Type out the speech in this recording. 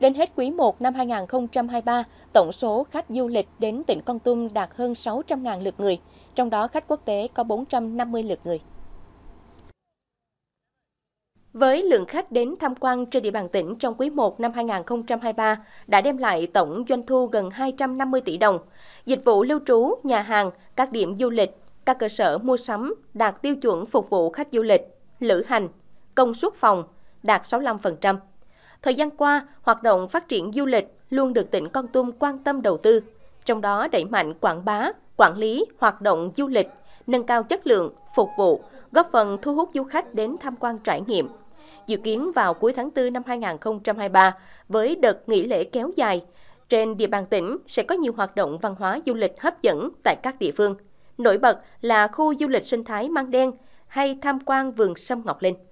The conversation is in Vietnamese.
Đến hết quý 1 năm 2023, tổng số khách du lịch đến tỉnh Con Tum đạt hơn 600.000 lượt người, trong đó khách quốc tế có 450 lượt người. Với lượng khách đến tham quan trên địa bàn tỉnh trong quý 1 năm 2023 đã đem lại tổng doanh thu gần 250 tỷ đồng. Dịch vụ lưu trú, nhà hàng, các điểm du lịch, các cơ sở mua sắm đạt tiêu chuẩn phục vụ khách du lịch, lữ hành, công suất phòng đạt 65%. Thời gian qua, hoạt động phát triển du lịch luôn được tỉnh Con Tum quan tâm đầu tư, trong đó đẩy mạnh quảng bá, quản lý hoạt động du lịch, nâng cao chất lượng, phục vụ, góp phần thu hút du khách đến tham quan trải nghiệm. Dự kiến vào cuối tháng 4 năm 2023, với đợt nghỉ lễ kéo dài, trên địa bàn tỉnh sẽ có nhiều hoạt động văn hóa du lịch hấp dẫn tại các địa phương. Nổi bật là khu du lịch sinh thái Mang Đen hay tham quan vườn sâm Ngọc Linh.